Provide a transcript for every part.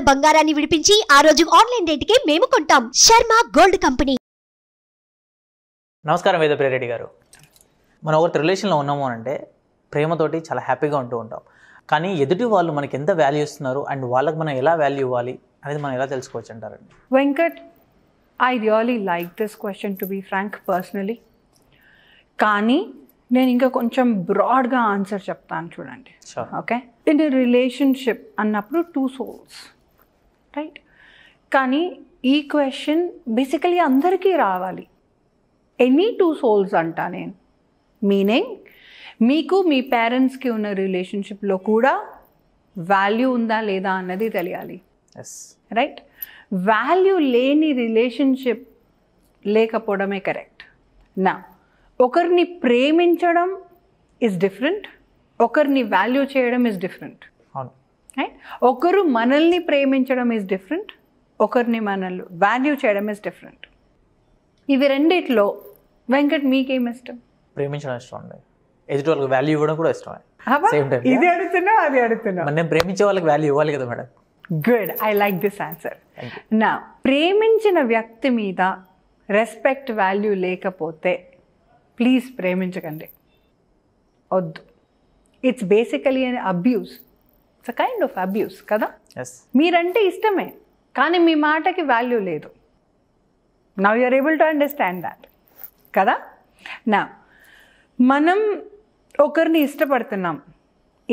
ఉన్న బంగారాన్ని విడిపించి ఆ రోజు ఆన్లైన్ రేటుకే మేము కొంటాం శర్మ గోల్డ్ కంపెనీ నమస్కారం రెడ్డి గారు మనం ఒకరి రిలేషన్లో ఉన్నాము అంటే ప్రేమతోటి చాలా హ్యాపీగా ఉంటూ ఉంటాం కానీ ఎదుటి వాళ్ళు మనకి ఎంత వాల్యూ ఇస్తున్నారు అండ్ వాళ్ళకి మనం ఎలా వాల్యూ ఇవ్వాలి అనేది మనం ఎలా తెలుసుకోవచ్చు అంటారండి Venkat I really like this question to be frank personally కానీ నేను ఇంకా కొంచెం బ్రాడ్గా ఆన్సర్ చెప్తాను చూడండి ఓకే ఇన్ రిలేషన్షిప్ అన్నప్పుడు టూ సోల్స్ రైట్ కానీ ఈ క్వశ్చన్ బేసికలీ అందరికీ రావాలి ఎనీ టూ సోల్స్ అంటా నేను మీనింగ్ మీకు మీ పేరెంట్స్కి ఉన్న రిలేషన్షిప్లో కూడా వాల్యూ ఉందా లేదా అన్నది తెలియాలి రైట్ వాల్యూ లేని రిలేషన్షిప్ లేకపోవడమే కరెక్ట్ నా ఒకరిని ప్రేమించడం ఇస్ డిఫరెంట్ ఒకరిని వాల్యూ చేయడం ఇస్ డిఫరెంట్ రైట్ ఒకరు మనల్ని ప్రేమించడం ఈజ్ డిఫరెంట్ ఒకరిని మనల్ని వాల్యూ చేయడం ఈజ్ డిఫరెంట్ ఇవి రెండిట్లో వెంకట్ మీకేం ఇష్టం ప్రేమించడం ఇష్టం అండి ఎదుటి వాళ్ళకి వాల్యూ ఇవ్వడం కూడా ఇష్టం ఇది అడుగుతున్నా అది అడుగుతున్నా మనం ప్రేమించే వాళ్ళకి వాల్యూ ఇవ్వాలి కదా madam good I like this answer నా ప్రేమించిన వ్యక్తి మీద రెస్పెక్ట్ వాల్యూ లేకపోతే ప్లీజ్ ప్రేమించకండి వద్దు it's basically an abuse it's a kind of abuse కదా మీరంటే ఇష్టమే కానీ మీ మాటకి వాల్యూ లేదు now you are able to understand that కదా నా మనం ఒకరిని ఇష్టపడుతున్నాం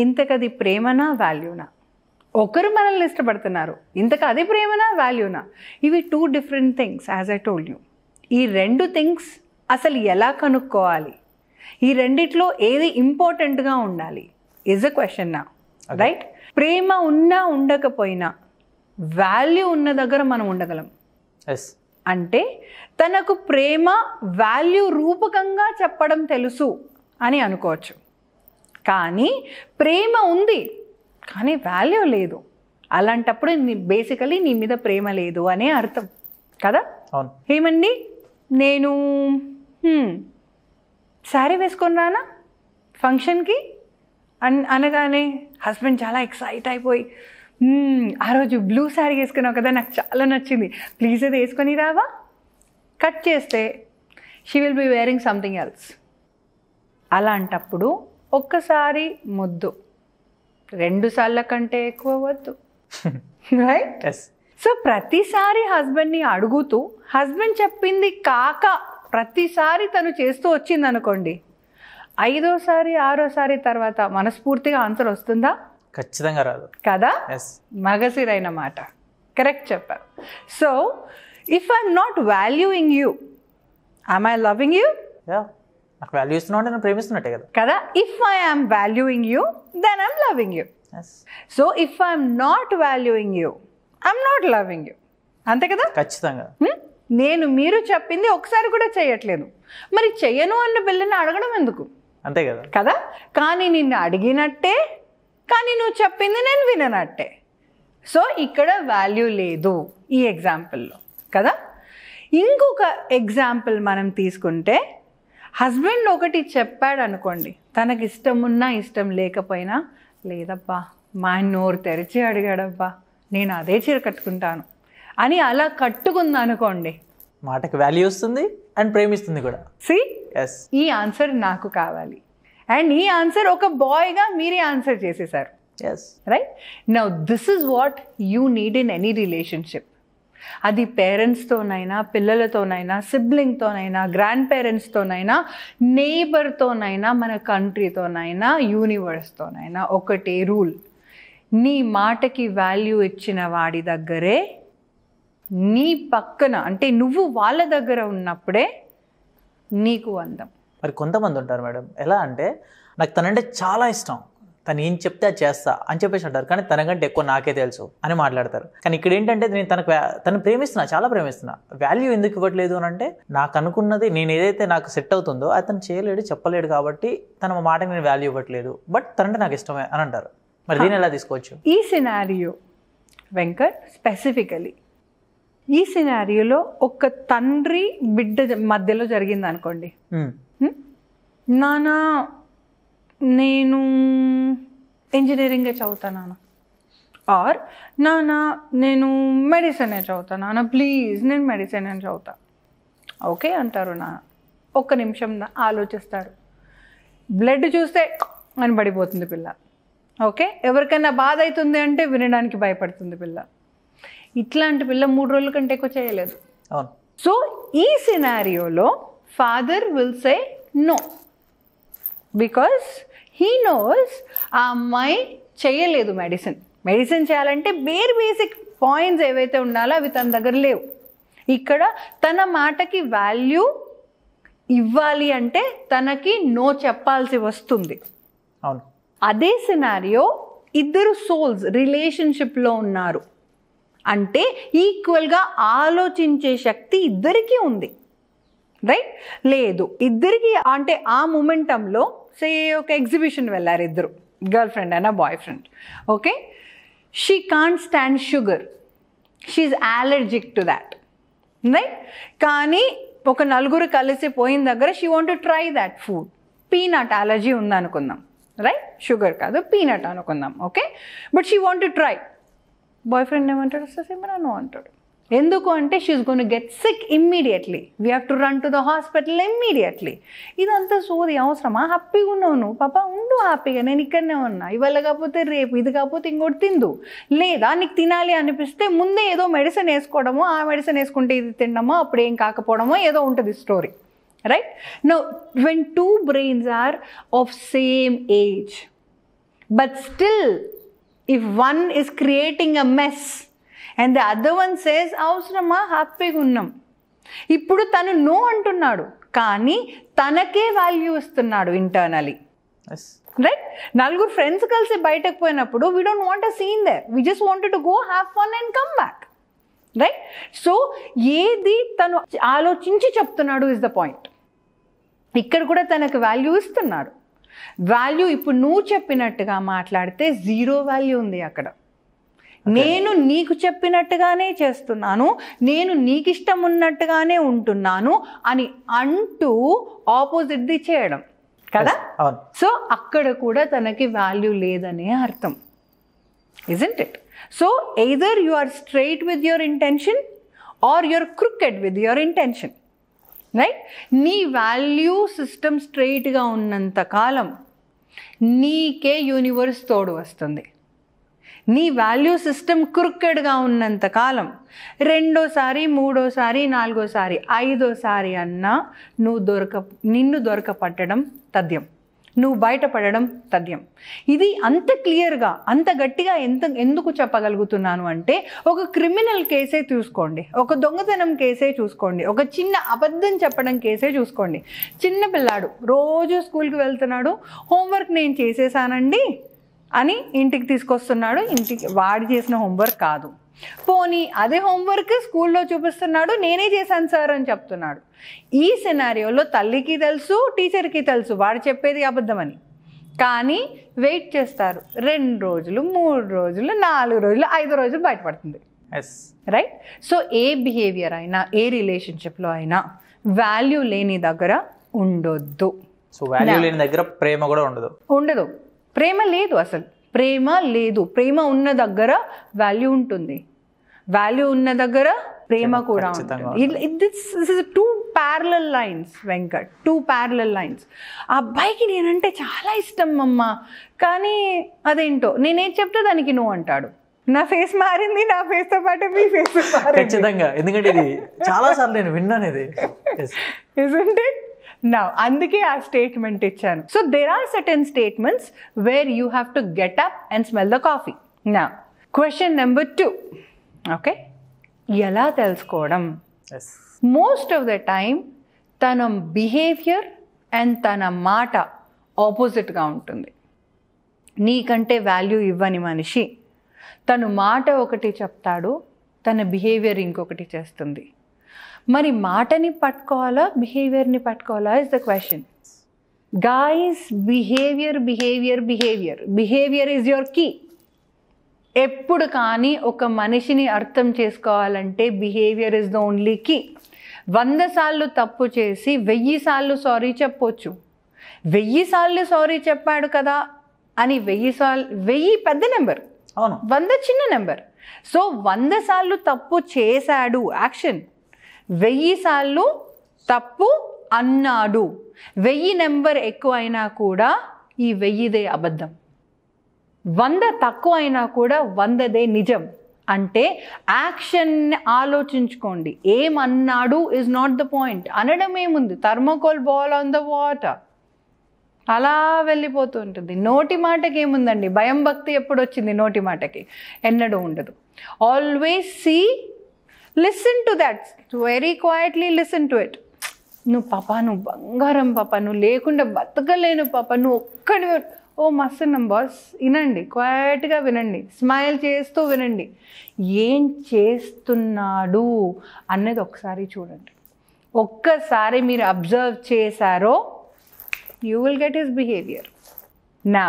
ఇంతకది ప్రేమనా వాల్యూనా ఒకరు మనల్ని ఇష్టపడుతున్నారు ఇంతకు అది ప్రేమనా వాల్యూనా ఇవి two different things as I told you ఈ రెండు థింగ్స్ అసలు ఎలా కనుక్కోవాలి ఈ రెండిట్లో ఏది ఇంపార్టెంట్గా ఉండాలి ఈజ్ అ క్వశ్చన్ నా రైట్ ప్రేమ ఉన్నా ఉండకపోయినా వాల్యూ ఉన్న దగ్గర మనం ఉండగలం ఎస్ అంటే తనకు ప్రేమ వాల్యూ రూపకంగా చెప్పడం తెలుసు అని అనుకోవచ్చు కానీ ప్రేమ ఉంది కానీ వాల్యూ లేదు అలాంటప్పుడు బేసికలీ నీ మీద ప్రేమ లేదు అనే అర్థం కదా ఏమండి నేను సారీ వేసుకొని రానా ఫంక్షన్కి అన్ అనగానే హస్బెండ్ చాలా ఎక్సైట్ అయిపోయి ఆ రోజు బ్లూ శారీ వేసుకున్నావు కదా నాకు చాలా నచ్చింది ప్లీజ్ అది వేసుకొని రావా కట్ చేస్తే she will be wearing something else అలాంటప్పుడు ఒక్కసారి ముద్దు రెండు సార్ల కంటే ఎక్కువ వద్దు రైట్ సో ప్రతిసారి హస్బెండ్ని అడుగుతూ హస్బెండ్ చెప్పింది కాక ప్రతిసారి తను చేస్తూ వచ్చింది అనుకోండి ఐదోసారి ఆరోసారి తర్వాత మనస్ఫూర్తిగా ఆన్సర్ వస్తుందా ఖచ్చితంగా రాదు కదా మగసిరైన మాట కరెక్ట్ చెప్పారు so if I'm not valuing you I'm I loving you నాకు వాల్యూ ఇస్తున్నావు నేను ప్రేమిస్తున్నట్టే కదా కదా if I am valuing you then I'm loving you so if I'm not valuing you I'm not loving you అంతే కదా ఖచ్చితంగా hmm? నేను మీరు చెప్పింది ఒకసారి కూడా చేయట్లేదు మరి చెయ్యను అన్న బిల్లని అడగడం ఎందుకు అంతే కదా కదా కానీ నిన్ను అడిగినట్టే కానీ నువ్వు చెప్పింది నేను విననట్టే సో ఇక్కడ వాల్యూ లేదు ఈ ఎగ్జాంపుల్లో కదా ఇంకొక ఎగ్జాంపుల్ మనం తీసుకుంటే హస్బెండ్ ఒకటి చెప్పాడు అనుకోండి తనకి ఇష్టం ఉన్నా ఇష్టం లేకపోయినా లేదబ్బా మా నోరు తెరిచి అడిగాడబ్బా నేను అదే చీర కట్టుకుంటాను అని అలా కట్టుకుంది అనుకోండి మాటకి వాల్యూ వస్తుంది అండ్ ప్రేమిస్తుంది కూడా సీ ఈ ఆన్సర్ నాకు కావాలి అండ్ ఈ ఆన్సర్ ఒక బాయ్గా మీరే ఆన్సర్ చేసేసారు right now this is what you need in any relationship అది పేరెంట్స్తోనైనా పిల్లలతోనైనా సిబ్లింగ్తోనైనా గ్రాండ్ పేరెంట్స్తోనైనా నేబర్తోనైనా మన కంట్రీతోనైనా యూనివర్స్తోనైనా ఒకటే రూల్ నీ మాటకి వాల్యూ ఇచ్చిన వాడి దగ్గరే నీ పక్కన అంటే నువ్వు వాళ్ళ దగ్గర ఉన్నప్పుడే నీకు అందం మరి కొంతమంది ఉంటారు మేడం ఎలా అంటే నాకు తనంటే చాలా ఇష్టం తను ఏం చెప్తే అది చేస్తా అని చెప్పేసి అంటారు కానీ తనకంటే ఎక్కువ నాకే తెలుసు అని మాట్లాడతారు కానీ ఇక్కడ ఏంటంటే నేను తనకు తను ప్రేమిస్తున్నా చాలా ప్రేమిస్తున్నా వాల్యూ ఎందుకు ఇవ్వట్లేదు అని అంటే నాకు అనుకున్నది నేను ఏదైతే నాకు సెట్ అవుతుందో అతను చేయలేడు చెప్పలేడు కాబట్టి తన మాటకి నేను వాల్యూ ఇవ్వట్లేదు బట్ తనంటే నాకు ఇష్టమే అని అంటారు మరి దీన్ని ఎలా తీసుకోవచ్చు ఈ సినారియో వెంకట్ స్పెసిఫికలీ ఈ సినారియోలో ఒక తండ్రి బిడ్డ మధ్యలో జరిగింది అనుకోండి నానా నేను ఇంజనీరింగే చదువుతాను ఆర్ నానా నేను మెడిసినే చదువుతాను నాన్న ప్లీజ్ నేను మెడిసిన్ అని చదువుతా ఓకే అంటారు నా ఒక్క నిమిషం ఆలోచిస్తారు బ్లడ్ చూస్తే అని పడిపోతుంది పిల్ల ఓకే ఎవరికైనా బాధ అవుతుంది అంటే వినడానికి భయపడుతుంది పిల్ల ఇట్లాంటి పిల్ల మూడు రోజుల కంటే ఎక్కువ చేయలేదు సో ఈ సినారియోలో father will say no because he knows ఆ అమ్మాయి చేయలేదు మెడిసిన్ మెడిసిన్ చేయాలంటే బేర్ బేసిక్ పాయింట్స్ ఏవైతే ఉండాలో అవి తన దగ్గర లేవు ఇక్కడ తన మాటకి వాల్యూ ఇవ్వాలి అంటే తనకి నో చెప్పాల్సి వస్తుంది అదే సినారియో ఇద్దరు సోల్స్ రిలేషన్షిప్లో ఉన్నారు అంటే ఈక్వల్గా ఆలోచించే శక్తి ఇద్దరికీ ఉంది రైట్ లేదు ఇద్దరికి అంటే ఆ మూమెంటంలో సే ఒక ఎగ్జిబిషన్ వెళ్ళారు ఇద్దరు గర్ల్ ఫ్రెండ్ అయినా boyfriend okay she can't stand sugar she's allergic to that right కానీ ఒక నలుగురు కలిసి పోయిన దగ్గర she want try that food peanut allergy ఉందనుకుందాం రైట్ షుగర్ కాదు పీనట్ అనుకుందాం okay but she want try boyfriend ఏమంటాడు ససేమరా నో అంటాడు ఎందుకు అంటే she's gonna get sick immediately we have to run to the hospital immediately ఇదంతా సోది అవసరమా హ్యాపీగా ఉన్నావు నువ్వు పాప ఉండు హ్యాపీగా నేను ఇక్కడనే ఉన్నా ఇవాళ కాకపోతే రేపు ఇది కాకపోతే ఇంకోటి తిందు లేదా నీకు తినాలి అనిపిస్తే ముందే ఏదో మెడిసిన్ వేసుకోవడము ఆ మెడిసిన్ వేసుకుంటే ఇది తినడమో అప్పుడు ఏం కాకపోవడమో ఏదో ఉంటుంది story right no when two brains are of same age but still if one is creating a mess and the other one says అవసరమా హ్యాపీగా ఉన్నాం ఇప్పుడు తను నో అంటున్నాడు కానీ తనకే వాల్యూ ఇస్తున్నాడు ఇంటర్నలీ రైట్ నలుగురు ఫ్రెండ్స్ కలిసి బయటకు పోయినప్పుడు we don't want a scene there we just wanted to go have fun and come back right so ఏది తను ఆలోచించి చెప్తున్నాడు ఇస్ ద పాయింట్ ఇక్కడ కూడా తనకు వాల్యూ ఇస్తున్నాడు వాల్యూ ఇప్పుడు నువ్వు చెప్పినట్టుగా మాట్లాడితే జీరో వాల్యూ ఉంది అక్కడ నేను నీకు చెప్పినట్టుగానే చేస్తున్నాను నేను నీకు ఇష్టం ఉన్నట్టుగానే ఉంటున్నాను అని అంటూ ఆపోజిట్ది చేయడం కదా సో అక్కడ కూడా తనకి వాల్యూ లేదనే అర్థం isn't it so either you are straight with your intention or your crooked with your intention right నీ వాల్యూ సిస్టమ్ స్ట్రైట్గా ఉన్నంత కాలం నీకే యూనివర్స్ తోడు వస్తుంది నీ వాల్యూ సిస్టమ్ క్రుక్కెడ్గా ఉన్నంత కాలం రెండోసారి మూడోసారి నాలుగోసారి ఐదోసారి అన్నా నువ్వు దొరక నిన్ను దొరకపట్టడం తథ్యం నువ్వు బయటపడడం తథ్యం ఇది అంత క్లియర్గా అంత గట్టిగా ఎంత ఎందుకు చెప్పగలుగుతున్నాను అంటే ఒక క్రిమినల్ కేసే చూసుకోండి ఒక దొంగతనం కేసే చూసుకోండి ఒక చిన్న అబద్ధం చెప్పడం కేసే చూసుకోండి చిన్న పిల్లాడు రోజు స్కూల్కి వెళ్తున్నాడు హోంవర్క్ నేను చేసేసానండి అని ఇంటికి తీసుకొస్తున్నాడు ఇంటికి వాడు చేసిన హోంవర్క్ కాదు పోనీ అదే హోంవర్క్ స్కూల్లో చూపిస్తున్నాడు నేనే చేశాను సార్ అని చెప్తున్నాడు ఈ సినారియోలో తల్లికి తెలుసు టీచర్కి తెలుసు వాడు చెప్పేది అబద్ధమని కానీ వెయిట్ చేస్తారు రెండు రోజులు మూడు రోజులు నాలుగు రోజులు ఐదు రోజులు బయటపడుతుంది రైట్ సో ఏ బిహేవియర్ అయినా ఏ రిలేషన్షిప్లో అయినా వాల్యూ లేని దగ్గర ఉండొద్దు సో వాల్యూ లేని దగ్గర ప్రేమ కూడా ఉండదు ఉండదు ప్రేమ లేదు అసలు ప్రేమ లేదు ప్రేమ ఉన్న దగ్గర వాల్యూ ఉంటుంది వాల్యూ ఉన్న దగ్గర ప్రేమ కూడా ఉంటుంది this is two parallel lines Venkat two parallel lines ఆ అబ్బాయికి నేనంటే చాలా ఇష్టం అమ్మ కానీ అదేంటో నేనేం చెప్తే దానికి నువ్వు అంటాడు నా ఫేస్ మారింది నా ఫేస్ తో పాటు మీ ఫేస్ ఖచ్చితంగా ఎందుకంటే ఇది చాలా సార్లు నేను విన్నాను ఇది నా అందుకే ఆ స్టేట్మెంట్ ఇచ్చాను so there are certain statements where you have to get up and smell the coffee నా క్వశ్చన్ నెంబర్ టూ ఓకే ఎలా తెలుసుకోవడం మోస్ట్ ఆఫ్ ద టైమ్ తన బిహేవియర్ అండ్ తన మాట ఆపోజిట్గా ఉంటుంది నీకంటే వాల్యూ ఇవ్వని మనిషి తను మాట ఒకటి చెప్తాడు తన బిహేవియర్ ఇంకొకటి చేస్తుంది మరి మాటని పట్టుకోవాలా బిహేవియర్ని పట్టుకోవాలా is the question guys behaviour behaviour behaviour behaviour is your key ఎప్పుడు కానీ ఒక మనిషిని అర్థం చేసుకోవాలంటే behaviour is the only key వంద సార్లు తప్పు చేసి వెయ్యి సార్లు సారీ చెప్పొచ్చు వెయ్యి సార్లు సారీ చెప్పాడు కదా అని వెయ్యి సార్లు వెయ్యి పెద్ద నెంబర్ అవును వంద చిన్న నెంబర్ సో వంద సార్లు తప్పు చేశాడు యాక్షన్ వెయ్యి సార్లు తప్పు అన్నాడు వెయ్యి నెంబర్ ఎక్కువ అయినా కూడా ఈ వెయ్యిదే అబద్ధం వంద తక్కువ అయినా కూడా వందదే నిజం అంటే యాక్షన్ ఆలోచించుకోండి ఏమన్నాడు ఇస్ నాట్ ద పాయింట్ అనడం ఏముంది thermocol ball on the water అలా వెళ్ళిపోతూ ఉంటుంది నోటి మాటకి ఏముందండి భయం భక్తి ఎప్పుడు వచ్చింది నోటి మాటకి ఎన్నడూ ఉండదు always see listen to that very quietly listen to it నువ్వు పాప నువ్వు బంగారం పాప నువ్వు లేకుండా బతకలేను పాప నువ్వు ఒక్కడి ఓ మస్తున్నాం బాస్ వినండి క్వైట్గా వినండి స్మైల్ చేస్తూ వినండి ఏం చేస్తున్నాడు అన్నది ఒకసారి చూడండి ఒక్కసారి మీరు అబ్జర్వ్ చేశారో you will get his behaviour నా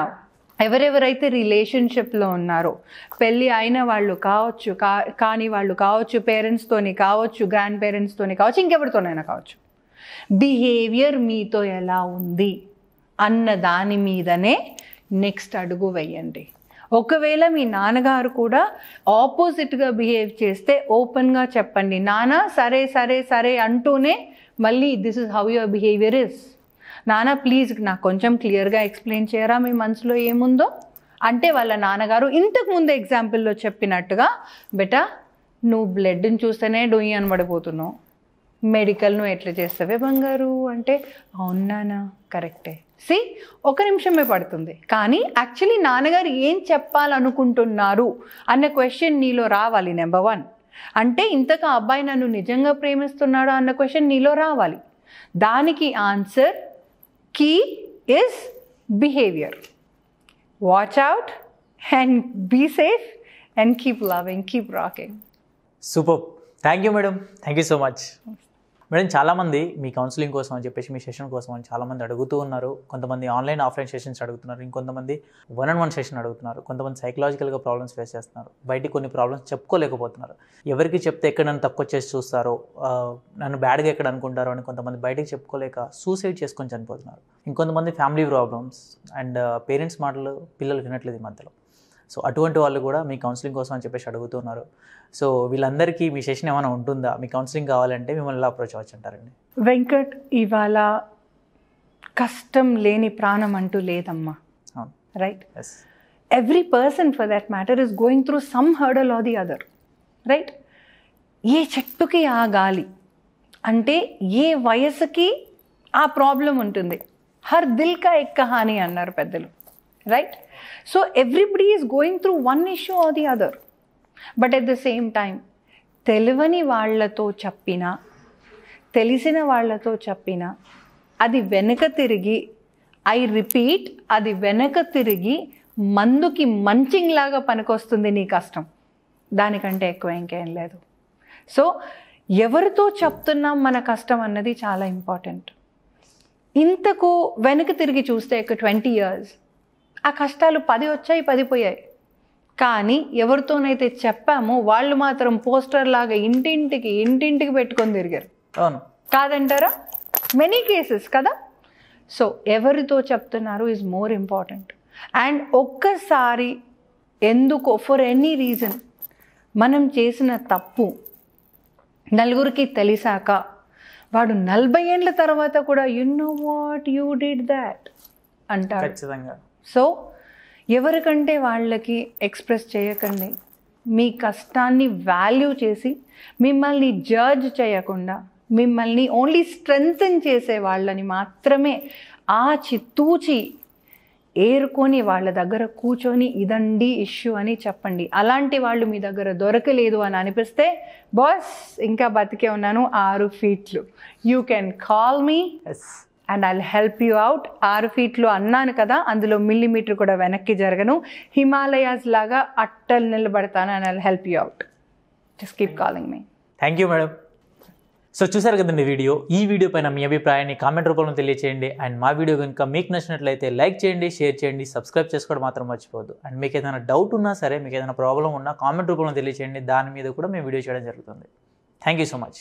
ఎవరెవరైతే రిలేషన్షిప్లో ఉన్నారో పెళ్ళి అయిన వాళ్ళు కావచ్చు కా కాని వాళ్ళు కావచ్చు పేరెంట్స్తోని కావచ్చు గ్రాండ్ పేరెంట్స్తోని కావచ్చు ఇంకెవరితోనైనా కావచ్చు బిహేవియర్ మీతో ఎలా ఉంది అన్న దాని మీదనే నెక్స్ట్ అడుగు వేయండి ఒకవేళ మీ నాన్నగారు కూడా ఆపోజిట్గా బిహేవ్ చేస్తే ఓపెన్గా చెప్పండి నాన్న సరే సరే సరే అంటూనే మళ్ళీ this is how your behaviour is నాన్న ప్లీజ్ నాకు కొంచెం క్లియర్గా ఎక్స్ప్లెయిన్ చేయరా మీ మనసులో ఏముందో అంటే వాళ్ళ నాన్నగారు ఇంతకు ముందు ఎగ్జాంపుల్లో చెప్పినట్టుగా బెటా నువ్వు బ్లడ్ని చూస్తేనే డొయ్యి అనబడిపోతున్నావు మెడికల్ నువ్వు ఎట్లా చేస్తావే బంగారు అంటే అవునానా కరెక్టే సి ఒక నిమిషమే పడుతుంది కానీ యాక్చువల్లీ నాన్నగారు ఏం చెప్పాలనుకుంటున్నారు అన్న క్వశ్చన్ నీలో రావాలి నెంబర్ వన్ అంటే ఇంతక అబ్బాయి నన్ను నిజంగా ప్రేమిస్తున్నాడు అన్న క్వశ్చన్ నీలో రావాలి దానికి answer Key is behavior. Watch out and be safe and keep loving, keep rocking. Super. Thank you, madam. Thank you so much. Madam చాలామంది మీ కౌన్సిలింగ్ కోసం అని చెప్పేసి మీ సెషన్ కోసం అని చాలామంది అడుగుతూ ఉన్నారు కొంతమంది ఆన్లైన్ ఆఫ్లైన్ సెషన్స్ అడుగుతున్నారు ఇంకొంతమంది వన్ అండ్ వన్ సెషన్ అడుగుతున్నారు కొంతమంది సైకలాజికల్గా ప్రాబ్లమ్స్ ఫేస్ చేస్తున్నారు బయటికి కొన్ని ప్రాబ్లమ్స్ చెప్పుకోలేకపోతున్నారు ఎవరికి చెప్తే ఎక్కడ నన్ను తక్కువ చేసి చూస్తారో నన్ను బ్యాడ్గా ఎక్కడ అనుకుంటారు అని కొంతమంది బయటికి చెప్పుకోలేక సూసైడ్ చేసుకొని చనిపోతున్నారు ఇంకొంతమంది ఫ్యామిలీ ప్రాబ్లమ్స్ అండ్ పేరెంట్స్ మాటలు పిల్లలు వినట్లేదు ఈ మధ్యలో సో అటువంటి వాళ్ళు కూడా మీ కౌన్సిలింగ్ కోసం అని చెప్పేసి అడుగుతున్నారు సో వీళ్ళందరికీ మీ సెషన్ ఏమైనా ఉంటుందా మీ కౌన్సిలింగ్ కావాలంటే మిమ్మల్ని అప్రోచ్ అవ్వచ్చు అంటారండి వెంకట్ ఇవాళ కష్టం లేని ప్రాణం అంటూ లేదమ్మా right every person for that matter is going through some hurdle or the other right ఏ చెట్టుకి ఆ గాలి అంటే ఏ వయసుకి ఆ ప్రాబ్లం ఉంటుంది హర్ దిల్ కా ఎక్క హాని అన్నారు పెద్దలు right so everybody is going through one issue or the other but at the same time తెలివని వాళ్లతో చెప్పిన తెలిసిన వాళ్లతో చెప్పిన అది వెనుక తిరిగి ఐ రిపీట్ అది వెనుక తిరిగి మందుకి మంచింగ్ లాగా పనికొస్తుంది నీ కష్టం దానికంటే ఎక్కువ ఇంకేం లేదు సో ఎవరితో చెప్తున్నాం మన కష్టం అన్నది చాలా ఇంపార్టెంట్ ఇంతకు వెనక్కి తిరిగి చూస్తే ఒక ట్వంటీ ఇయర్స్ ఆ కష్టాలు పది వచ్చాయి పది పోయాయి కానీ ఎవరితోనైతే చెప్పామో వాళ్ళు మాత్రం పోస్టర్ లాగా ఇంటింటికి ఇంటింటికి పెట్టుకొని తిరిగారు అవును కాదంటారా మెనీ కేసెస్ కదా సో ఎవరితో చెప్తున్నారు ఈజ్ మోర్ ఇంపార్టెంట్ అండ్ ఒక్కసారి ఎందుకో ఫర్ ఎనీ రీజన్ మనం చేసిన తప్పు నలుగురికి తెలిసాక వాడు నలభై ఏండ్ల తర్వాత కూడా you know what you did that అంటారు ఖచ్చితంగా సో ఎవరికంటే వాళ్ళకి ఎక్స్ప్రెస్ చేయకండి మీ కష్టాన్ని వాల్యూ చేసి మిమ్మల్ని జడ్జ్ చేయకుండా మిమ్మల్ని ఓన్లీ స్ట్రెంగ్తన్ చేసే వాళ్ళని మాత్రమే ఆచి తూచి ఏరుకొని వాళ్ళ దగ్గర కూర్చొని ఇదండి ఇష్యూ అని చెప్పండి అలాంటి వాళ్ళు మీ దగ్గర దొరకలేదు అని అనిపిస్తే బాస్ ఇంకా బతికే ఉన్నాను ఆరు ఫీట్లు you can call me yes and I'll help you out ఆరు ఫీట్లు అన్నాను కదా అందులో మిల్లీమీటర్ కూడా వెనక్కి జరగను హిమాలయాస్ లాగా అట్టలు నిలబడతాను and I'll help you out just keep calling me thank you madam so చూసారు కదండి వీడియో ఈ వీడియో పైన మీ అభిప్రాయాన్ని కామెంట్ రూపంలో తెలియచేయండి అండ్ మా వీడియో కనుక మీకు నచ్చినట్లయితే లైక్ చేయండి షేర్ చేయండి సబ్స్క్రైబ్ చేసుకోవడం మాత్రం మర్చిపోవద్దు అండ్ మీకు ఏదైనా డౌట్ ఉన్నా సరే మీకు ఏదైనా ప్రాబ్లం ఉన్నా కామెంట్ రూపంలో తెలియచేయండి దాని మీద కూడా మేము వీడియో చేయడం జరుగుతుంది థ్యాంక్ యూ సో మచ్